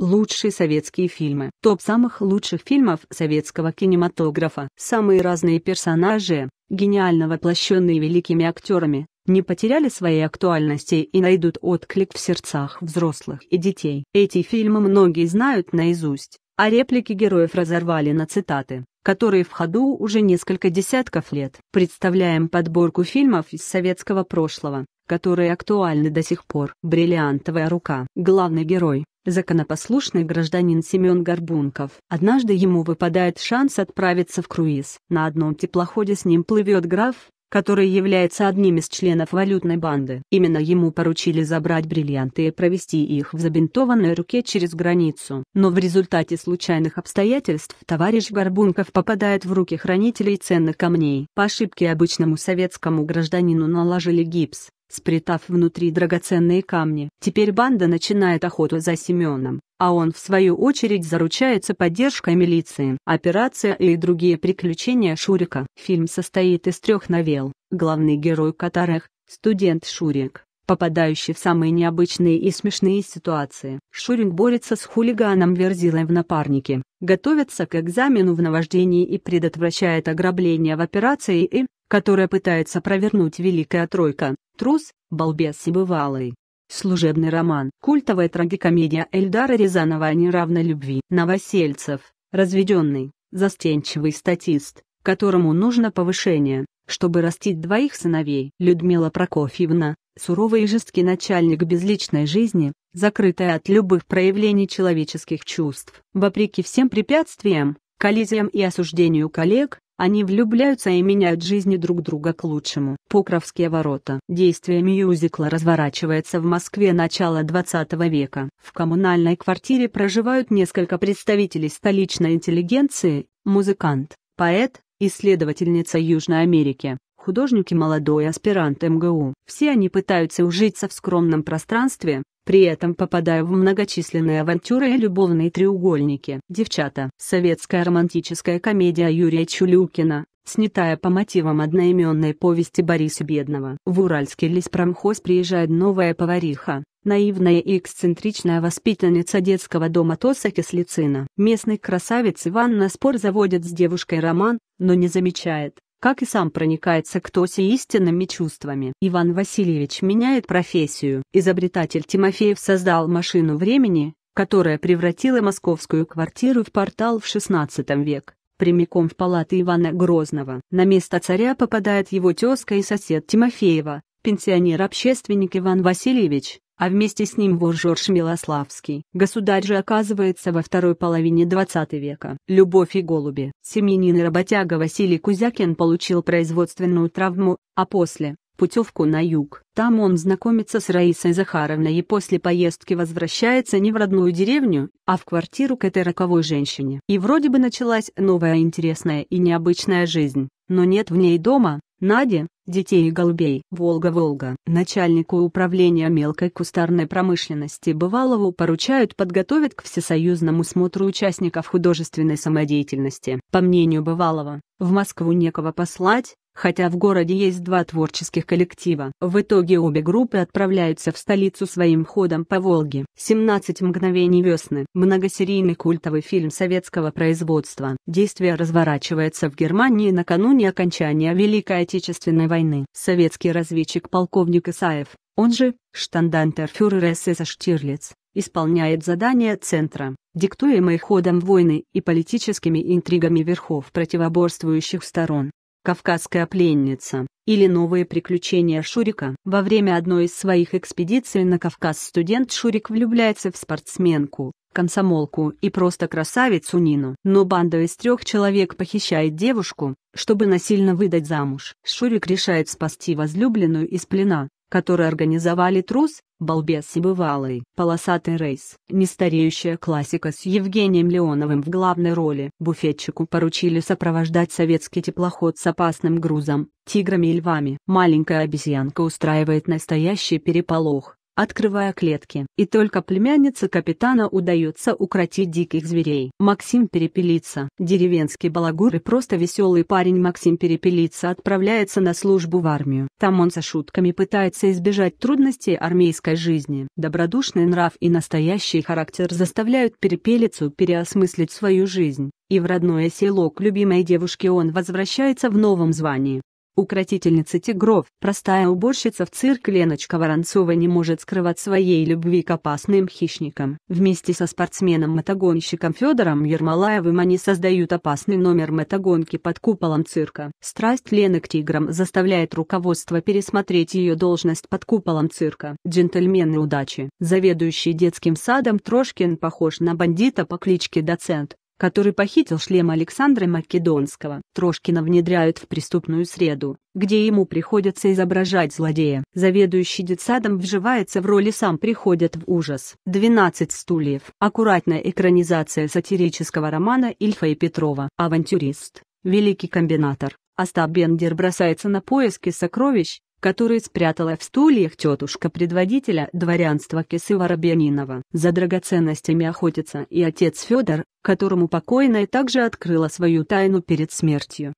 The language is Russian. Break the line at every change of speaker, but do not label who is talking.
Лучшие советские фильмы. Топ самых лучших фильмов советского кинематографа. Самые разные персонажи, гениально воплощенные великими актерами, не потеряли своей актуальности и найдут отклик в сердцах взрослых и детей. Эти фильмы многие знают наизусть, а реплики героев разорвали на цитаты которые в ходу уже несколько десятков лет. Представляем подборку фильмов из советского прошлого, которые актуальны до сих пор. «Бриллиантовая рука». Главный герой – законопослушный гражданин Семен Горбунков. Однажды ему выпадает шанс отправиться в круиз. На одном теплоходе с ним плывет граф который является одним из членов валютной банды. Именно ему поручили забрать бриллианты и провести их в забинтованной руке через границу. Но в результате случайных обстоятельств товарищ Горбунков попадает в руки хранителей ценных камней. По ошибке обычному советскому гражданину наложили гипс, спрятав внутри драгоценные камни. Теперь банда начинает охоту за Семеном, а он в свою очередь заручается поддержкой милиции. Операция и другие приключения Шурика. Фильм состоит из трех новелл, главный герой которых – студент Шурик попадающий в самые необычные и смешные ситуации. Шурик борется с хулиганом Верзилой в напарнике, готовится к экзамену в наваждении и предотвращает ограбление в операции и, которое пытается провернуть Великая Тройка, трус, балбес и бывалый. Служебный роман. Культовая трагикомедия Эльдара Рязанова о неравной любви. Новосельцев, разведенный, застенчивый статист, которому нужно повышение, чтобы растить двоих сыновей. Людмила Прокофьевна, суровый и жесткий начальник безличной жизни, закрытая от любых проявлений человеческих чувств. Вопреки всем препятствиям, коллизиям и осуждению коллег, они влюбляются и меняют жизни друг друга к лучшему. Покровские ворота. Действие мюзикла разворачивается в Москве начала 20 века. В коммунальной квартире проживают несколько представителей столичной интеллигенции, музыкант, поэт, исследовательница Южной Америки, художник и молодой аспирант МГУ. Все они пытаются ужиться в скромном пространстве, при этом попадая в многочисленные авантюры и любовные треугольники. «Девчата» — советская романтическая комедия Юрия Чулюкина, снятая по мотивам одноименной повести Бориса Бедного. В Уральский леспромхоз приезжает новая повариха, наивная и эксцентричная воспитанница детского дома Тоса Кислицына. Местный красавец Иван на спор заводит с девушкой роман, но не замечает, как и сам проникается к Тосе истинными чувствами. Иван Васильевич меняет профессию. Изобретатель Тимофеев создал машину времени, которая превратила московскую квартиру в портал в XVI век, прямиком в палаты Ивана Грозного. На место царя попадает его тезка и сосед Тимофеева, пенсионер-общественник Иван Васильевич, а вместе с ним вор Жорж Милославский. Государь же оказывается во второй половине 20 века. Любовь и голуби. Семьянин и работяга Василий Кузякин получил производственную травму, а после – путевку на юг. Там он знакомится с Раисой Захаровной и после поездки возвращается не в родную деревню, а в квартиру к этой роковой женщине. И вроде бы началась новая интересная и необычная жизнь, но нет в ней дома, Нади, детей и голубей. Волга-Волга. Начальнику управления мелкой кустарной промышленности Бывалову поручают подготовить к всесоюзному смотру участников художественной самодеятельности. По мнению Бывалова, в Москву некого послать, хотя в городе есть два творческих коллектива. В итоге обе группы отправляются в столицу своим ходом по Волге. 17 мгновений весны. Многосерийный культовый фильм советского производства. Действие разворачивается в Германии накануне окончания Великой Отечественной войны. Советский разведчик полковник Исаев, он же штандантер СС Штирлиц, исполняет задания Центра, диктуемые ходом войны и политическими интригами верхов противоборствующих сторон. «Кавказская пленница» или «Новые приключения Шурика». Во время одной из своих экспедиций на Кавказ студент Шурик влюбляется в спортсменку, комсомолку и просто красавицу Нину. Но банда из трех человек похищает девушку, чтобы насильно выдать замуж. Шурик решает спасти возлюбленную из плена, который организовали трус, балбес и бывалый. Полосатый рейс. Нестареющая классика с Евгением Леоновым в главной роли. Буфетчику поручили сопровождать советский теплоход с опасным грузом, тиграми и львами. Маленькая обезьянка устраивает настоящий переполох открывая клетки. И только племяннице капитана удается укротить диких зверей. Максим Перепелица. Деревенский балагур и просто веселый парень Максим Перепелица отправляется на службу в армию. Там он со шутками пытается избежать трудностей армейской жизни. Добродушный нрав и настоящий характер заставляют Перепелицу переосмыслить свою жизнь. И в родное село к любимой девушке он возвращается в новом звании. Укротительница тигров, простая уборщица в цирк Леночка Воронцова не может скрывать своей любви к опасным хищникам. Вместе со спортсменом-мотогонщиком Федором Ермолаевым они создают опасный номер мотогонки под куполом цирка. Страсть Лены к тиграм заставляет руководство пересмотреть ее должность под куполом цирка. Джентльмены удачи. Заведующий детским садом Трошкин похож на бандита по кличке Доцент который похитил шлем Александра Македонского, Трошкина внедряют в преступную среду, где ему приходится изображать злодея. Заведующий детсадом вживается в роли сам приходит в ужас. 12 стульев. Аккуратная экранизация сатирического романа Ильфа и Петрова. Авантюрист. Великий комбинатор. Остап Бендер бросается на поиски сокровищ, которые спрятала в стульях тетушка предводителя дворянства Кисыва Рабианинова. За драгоценностями охотится и отец Федор, которому покойная также открыла свою тайну перед смертью.